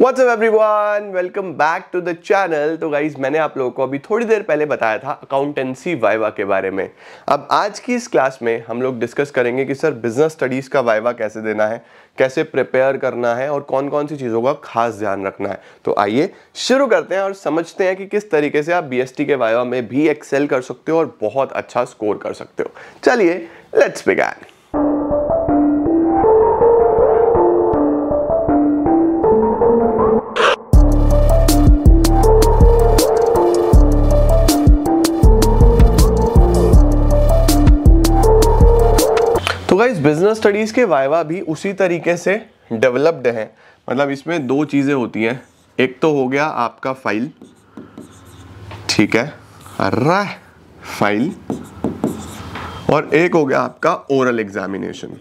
up everyone? Welcome back to the channel तो guys मैंने आप लोगों को अभी थोड़ी देर पहले बताया था अकाउंटेंसी वाइवा के बारे में अब आज की इस क्लास में हम लोग डिस्कस करेंगे कि सर बिजनेस स्टडीज़ का वाइवा कैसे देना है कैसे प्रिपेयर करना है और कौन कौन सी चीज़ों का खास ध्यान रखना है तो आइए शुरू करते हैं और समझते हैं कि किस तरीके से आप बी के वाइवा में भी एक्सेल कर सकते हो और बहुत अच्छा स्कोर कर सकते हो चलिए let's begin guys business studies के वाइवा भी उसी तरीके से डेवलप्ड हैं मतलब इसमें दो चीज़ें होती हैं एक तो हो गया आपका फाइल ठीक है फाइल और एक हो गया आपका ओरल एग्जामिनेशन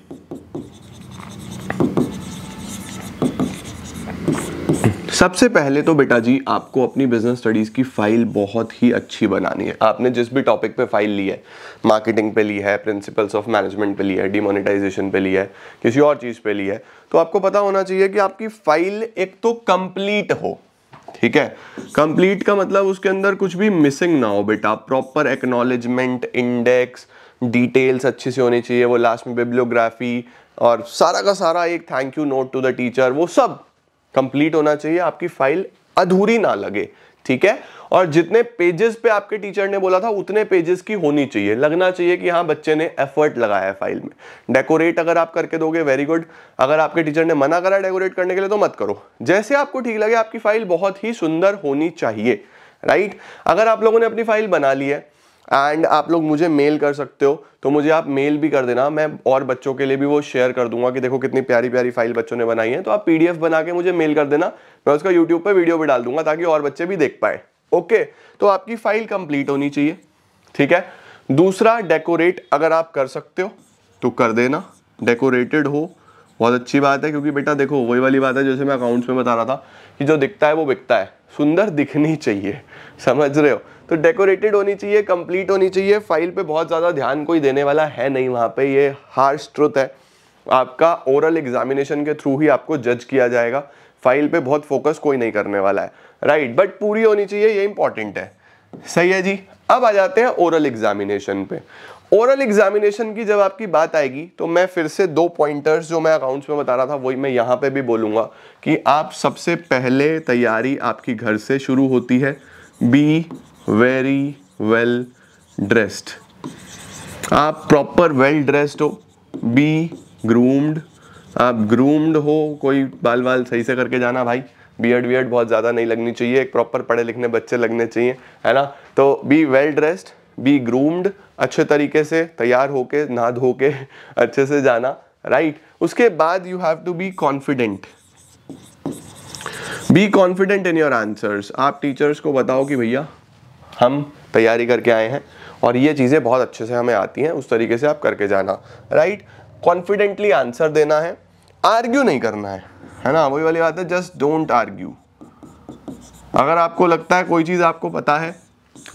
सबसे पहले तो बेटा जी आपको अपनी बिजनेस स्टडीज़ की फ़ाइल बहुत ही अच्छी बनानी है आपने जिस भी टॉपिक पे फाइल ली है मार्केटिंग पे ली है प्रिंसिपल्स ऑफ मैनेजमेंट पे ली है डिमोनिटाइजेशन पे ली है किसी और चीज़ पे ली है तो आपको पता होना चाहिए कि आपकी फाइल एक तो कंप्लीट हो ठीक है कंप्लीट का मतलब उसके अंदर कुछ भी मिसिंग ना हो बेटा प्रॉपर एक्नोलेजमेंट इंडेक्स डिटेल्स अच्छे से होने चाहिए वो लास्ट में बिब्लियोग्राफी और सारा का सारा एक thank you note to the teacher वो सब कंप्लीट होना चाहिए आपकी फाइल अधूरी ना लगे ठीक है और जितने पेजेस पे आपके टीचर ने बोला था उतने पेजेस की होनी चाहिए लगना चाहिए कि हाँ बच्चे ने एफर्ट लगाया है फाइल में डेकोरेट अगर आप करके दोगे वेरी गुड अगर आपके टीचर ने मना करा डेकोरेट करने के लिए तो मत करो जैसे आपको ठीक लगे आपकी फाइल बहुत ही सुंदर होनी चाहिए राइट अगर आप लोगों ने अपनी फाइल बना ली है एंड आप लोग मुझे मेल कर सकते हो तो मुझे आप मेल भी कर देना मैं और बच्चों के लिए भी वो शेयर कर दूंगा कि देखो कितनी प्यारी प्यारी फाइल बच्चों ने बनाई है तो आप पीडीएफ बना के मुझे मेल कर देना मैं उसका यूट्यूब पर वीडियो भी डाल दूंगा ताकि और बच्चे भी देख पाए ओके तो आपकी फाइल कंप्लीट होनी चाहिए ठीक है दूसरा डेकोरेट अगर आप कर सकते हो तो कर देना डेकोरेटेड हो बहुत अच्छी बात है क्योंकि बेटा देखो वही वाली बात है जैसे मैं अकाउंट्स में बता रहा था कि जो दिखता है वो बिकता है सुंदर दिखनी चाहिए समझ रहे हो तो डेकोरेटेड होनी चाहिए कंप्लीट होनी चाहिए फाइल पे बहुत ज़्यादा ध्यान कोई देने वाला है नहीं वहाँ पे ये हार्श ट्रुथ है आपका ओरल एग्जामिनेशन के थ्रू ही आपको जज किया जाएगा फाइल पे बहुत फोकस कोई नहीं करने वाला है राइट बट पूरी होनी चाहिए ये इंपॉर्टेंट है सही है जी अब आ जाते हैं ओरल एग्जामिनेशन पे ओरल एग्जामिनेशन की जब आपकी बात आएगी तो मैं फिर से दो पॉइंटर्स जो मैं अकाउंट्स में बता रहा था वही मैं यहाँ पे भी बोलूँगा कि आप सबसे पहले तैयारी आपकी घर से शुरू होती है बी वेरी वेल ड्रेस्ड आप प्रॉपर वेल ड्रेस्ड हो बी ग्रूम्ड आप ग्रूम्ड हो कोई बाल बाल सही से करके जाना भाई बियर्ड बियर्ड बहुत ज़्यादा नहीं लगनी चाहिए एक प्रॉपर पढ़े लिखने बच्चे लगने चाहिए है ना तो be well dressed be groomed अच्छे तरीके से तैयार होके नहा धो के अच्छे से जाना राइट right? उसके बाद you have to be confident be confident in your answers आप टीचर्स को बताओ कि भैया हम तैयारी करके आए हैं और ये चीज़ें बहुत अच्छे से हमें आती हैं उस तरीके से आप करके जाना राइट कॉन्फिडेंटली आंसर देना है आर्ग्यू नहीं करना है है ना वही वाली बात है जस्ट डोंट आर्ग्यू अगर आपको लगता है कोई चीज़ आपको पता है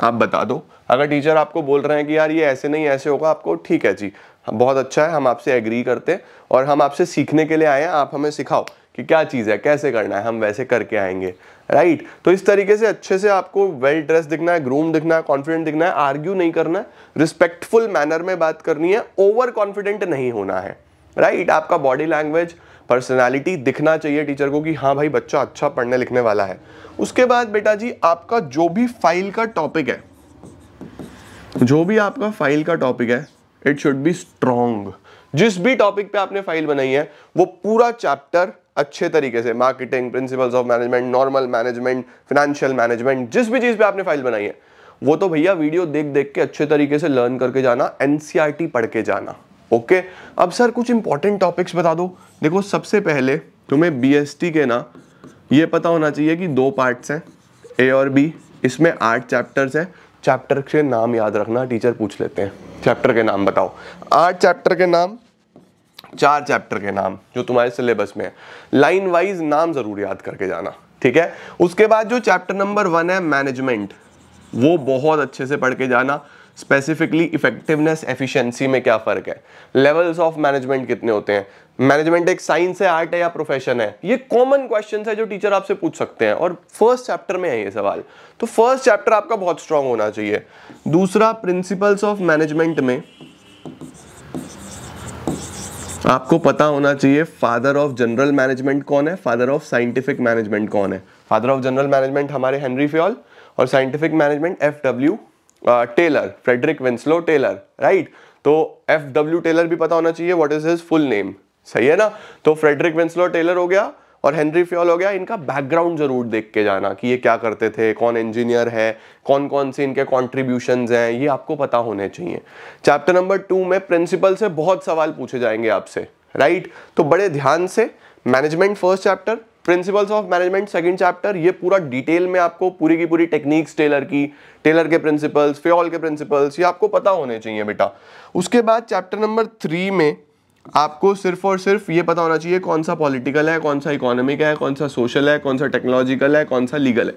आप बता दो अगर टीचर आपको बोल रहे हैं कि यार ये ऐसे नहीं ऐसे होगा आपको ठीक है जी बहुत अच्छा है हम आपसे एग्री करते हैं और हम आपसे सीखने के लिए आए हैं आप हमें सिखाओ कि क्या चीज़ है कैसे करना है हम वैसे करके आएंगे राइट तो इस तरीके से अच्छे से आपको वेल ड्रेस दिखना है ग्रूम दिखना है कॉन्फिडेंट दिखना है आर्ग्यू नहीं करना है रिस्पेक्टफुल मैनर में बात करनी है ओवर कॉन्फिडेंट नहीं होना है राइट आपका बॉडी लैंग्वेज पर्सनैलिटी दिखना चाहिए टीचर को कि हाँ भाई बच्चा अच्छा पढ़ने लिखने वाला है उसके बाद बेटा जी आपका जो भी फाइल का टॉपिक है जो भी आपका फाइल का टॉपिक है इट शुड बी स्ट्रॉन्ग जिस भी टॉपिक पे आपने फाइल बनाई है वो पूरा चैप्टर अच्छे तरीके से marketing principles of management normal management financial management जिस भी चीज़ पे आपने फाइल बनाई है वो तो भैया वीडियो देख देख के अच्छे तरीके से लर्न करके जाना एनसीईआरटी e पढ़ के जाना ओके अब सर कुछ इंपॉर्टेंट टॉपिक्स बता दो देखो सबसे पहले तुम्हें बी के ना ये पता होना चाहिए कि दो पार्ट्स हैं ए और बी इसमें आठ चैप्टर्स हैं चैप्टर के नाम याद रखना टीचर पूछ लेते हैं चैप्टर के नाम बताओ आठ चैप्टर के नाम चार चैप्टर के नाम जो तुम्हारे सिलेबस में है लाइन वाइज नाम ज़रूर याद करके जाना ठीक है उसके बाद जो चैप्टर नंबर वन है मैनेजमेंट वो बहुत अच्छे से पढ़ के जाना स्पेसिफिकली इफेक्टिवनेस एफिशिएंसी में क्या फ़र्क है लेवल्स ऑफ मैनेजमेंट कितने होते हैं मैनेजमेंट एक साइंस है आर्ट है या प्रोफेशन है ये कॉमन क्वेश्चन है जो टीचर आपसे पूछ सकते हैं और फर्स्ट चैप्टर में है ये सवाल तो फर्स्ट चैप्टर आपका बहुत स्ट्रांग होना चाहिए दूसरा प्रिंसिपल्स ऑफ मैनेजमेंट में आपको पता होना चाहिए फादर ऑफ जनरल मैनेजमेंट कौन है फादर ऑफ साइंटिफिक मैनेजमेंट कौन है फादर ऑफ जनरल मैनेजमेंट हमारे हेनरी फ्योल और scientific management F W Taylor Frederick Winslow Taylor right तो एफ डब्ल्यू टेलर भी पता होना चाहिए what is his full name सही है ना तो फ्रेडरिक विंसलो टेलर हो गया और हेनरी फ्योल हो गया इनका बैकग्राउंड ज़रूर देख के जाना कि ये क्या करते थे कौन इंजीनियर है कौन कौन से इनके कॉन्ट्रीब्यूशन हैं ये आपको पता होने चाहिए चैप्टर नंबर टू में प्रिंसिपल से बहुत सवाल पूछे जाएंगे आपसे राइट तो बड़े ध्यान से management first chapter principles of management second chapter ये पूरा डिटेल में आपको पूरी की पूरी टेक्निक्स टेलर की टेलर के प्रिंसिपल्स फेल के प्रिंसिपल्स ये आपको पता होने चाहिए बेटा उसके बाद चैप्टर नंबर थ्री में आपको सिर्फ और सिर्फ ये पता होना चाहिए कौन सा पॉलिटिकल है कौन सा इकोनॉमिक है कौन सा सोशल है कौन सा टेक्नोलॉजिकल है कौन सा लीगल है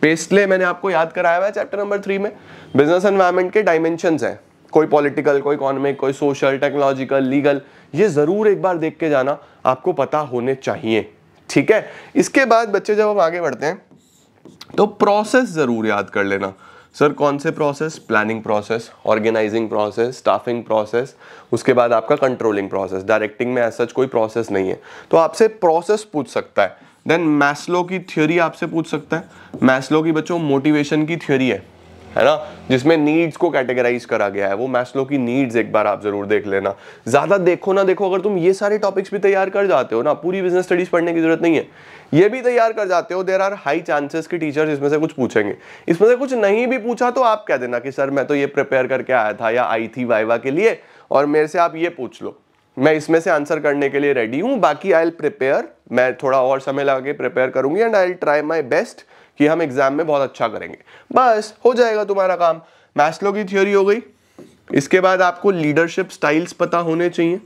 पेस्टले मैंने आपको याद कराया हुआ है चैप्टर नंबर थ्री में बिजनेस एनवायरमेंट के डायमेंशन हैं कोई पॉलिटिकल कोई इकोनॉमिक कोई सोशल टेक्नोलॉजिकल लीगल ये ज़रूर एक बार देख के जाना आपको पता होने चाहिए ठीक है इसके बाद बच्चे जब हम आगे बढ़ते हैं तो प्रोसेस ज़रूर याद कर लेना सर कौन से process planning process organising process staffing process उसके बाद आपका कंट्रोलिंग प्रोसेस डायरेक्टिंग में ऐसा कोई प्रोसेस नहीं है तो आपसे प्रोसेस पूछ सकता है देन मैस्लो की थ्योरी आपसे पूछ सकता है मैस्लो की बच्चों मोटिवेशन की थ्योरी है है ना जिसमें नीड्स को कैटेगराइज करा गया है वो मैस्लो की नीड्स एक बार आप जरूर देख लेना ज़्यादा देखो ना देखो अगर तुम ये सारे टॉपिक्स भी तैयार कर जाते हो ना पूरी बिजनेस स्टडीज पढ़ने की जरूरत नहीं है ये भी तैयार कर जाते हो देर आर हाई चांसेस की टीचर्स इसमें से कुछ पूछेंगे इसमें से कुछ नहीं भी पूछा तो आप कह देना कि सर मैं तो ये प्रिपेयर करके आया था या आई थी वाइवा के लिए और मेरे से आप ये पूछ लो मैं इसमें से आंसर करने के लिए रेडी हूँ बाकी आई एल प्रिपेयर मैं थोड़ा और समय लगा के प्रिपेयर करूंगी and I'll try my best कि हम एग्जाम में बहुत अच्छा करेंगे बस हो जाएगा तुम्हारा काम मैस्लो की थ्योरी हो गई इसके बाद आपको लीडरशिप स्टाइल्स पता होने चाहिए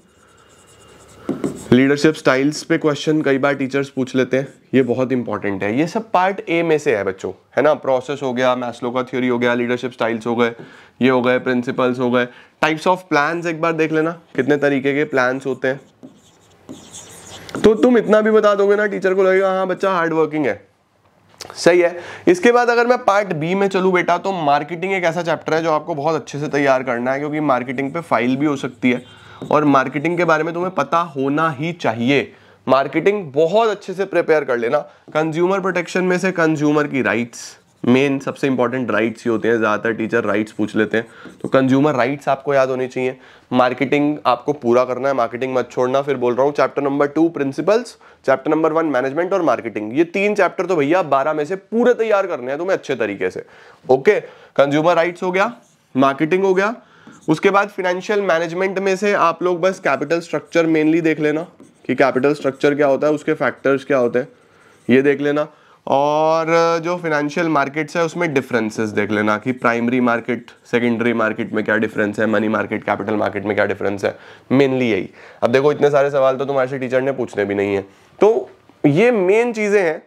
लीडरशिप स्टाइल्स पे क्वेश्चन कई बार टीचर्स पूछ लेते हैं ये बहुत इंपॉर्टेंट है ये सब पार्ट ए में से है बच्चों है ना प्रोसेस हो गया मैस्लो का थ्योरी हो गया लीडरशिप स्टाइल्स हो गए ये हो गए प्रिंसिपल्स हो गए टाइप्स ऑफ प्लान्स एक बार देख लेना कितने तरीके के प्लान्स होते हैं तो तुम इतना भी बता दोगे ना टीचर को लगेगा हाँ बच्चा हार्ड वर्किंग है सही है इसके बाद अगर मैं पार्ट बी में चलूँ बेटा तो मार्केटिंग एक ऐसा चैप्टर है जो आपको बहुत अच्छे से तैयार करना है क्योंकि मार्केटिंग पे फाइल भी हो सकती है और मार्केटिंग के बारे में तुम्हें पता होना ही चाहिए मार्केटिंग बहुत अच्छे से प्रिपेयर कर लेना कंज्यूमर प्रोटेक्शन में से कंज्यूमर की राइट्स मेन सबसे इंपॉर्टेंट राइट्स ही होते हैं ज़्यादातर टीचर राइट्स पूछ लेते हैं तो कंज्यूमर राइट्स आपको याद होनी चाहिए मार्केटिंग आपको पूरा करना है मार्केटिंग मत छोड़ना फिर बोल रहा हूँ chapter number two principles chapter number one management और मार्केटिंग ये तीन चैप्टर तो भैया बारह में से पूरे तैयार करने हैं तुम्हें अच्छे तरीके से ओके कंज्यूमर राइट्स हो गया मार्केटिंग हो गया उसके बाद फिनेंशियल मैनेजमेंट में से आप लोग बस कैपिटल स्ट्रक्चर मेनली देख लेना कि कैपिटल स्ट्रक्चर क्या होता है उसके फैक्टर्स क्या होते हैं ये देख लेना और जो फिनेंशियल मार्केट्स है उसमें डिफरेंसेस देख लेना कि प्राइमरी मार्केट सेकेंडरी मार्केट में क्या डिफरेंस है मनी मार्केट कैपिटल मार्केट में क्या डिफरेंस है मेनली यही अब देखो इतने सारे सवाल तो तुम्हारे से टीचर ने पूछने भी नहीं है तो ये मेन चीज़ें हैं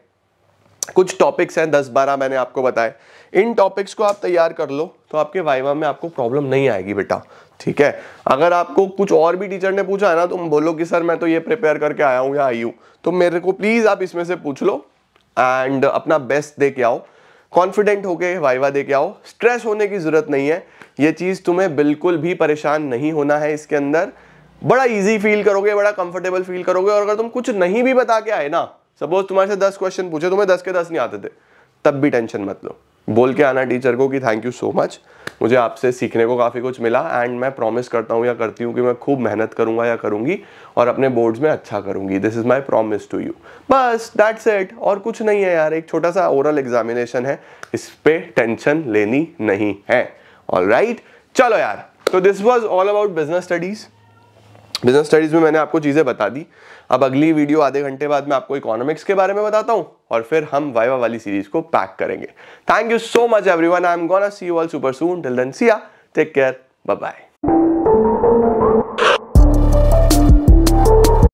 कुछ टॉपिक्स हैं दस बारह मैंने आपको बताए इन टॉपिक्स को आप तैयार कर लो तो आपके वाइवा में आपको प्रॉब्लम नहीं आएगी बेटा ठीक है अगर आपको कुछ और भी टीचर ने पूछा है ना तुम बोलो कि सर मैं तो ये प्रिपेयर करके आया हूँ या आई हूँ तो मेरे को प्लीज़ आप इसमें से पूछ लो एंड अपना बेस्ट दे के आओ कॉन्फिडेंट होके वाइवा दे के आओ स्ट्रेस होने की ज़रूरत नहीं है ये चीज़ तुम्हें बिल्कुल भी परेशान नहीं होना है इसके अंदर बड़ा इजी फील करोगे बड़ा कंफर्टेबल फील करोगे और अगर तुम कुछ नहीं भी बता के आए ना सपोज तुम्हारे से दस क्वेश्चन पूछे तुम्हें दस के दस नहीं आते थे तब भी टेंशन मत लो बोल के आना टीचर को कि थैंक यू सो मच मुझे आपसे सीखने को काफ़ी कुछ मिला एंड मैं प्रॉमिस करता हूँ या करती हूँ कि मैं खूब मेहनत करूँगा या करूँगी और अपने बोर्ड्स में अच्छा करूँगी this is my promise to you बस दैट्स इट और कुछ नहीं है यार एक छोटा सा ओरल एग्जामिनेशन है इस पर टेंशन लेनी नहीं है ऑल राइट चलो यार तो this was all about business studies business studies में मैंने आपको चीज़ें बता दी अब अगली वीडियो आधे घंटे बाद मैं आपको इकोनॉमिक्स के बारे में बताता हूँ और फिर हम वाइवा वाली सीरीज को पैक करेंगे thank you so much one I am gonna see you all super soon till then see ya take care bye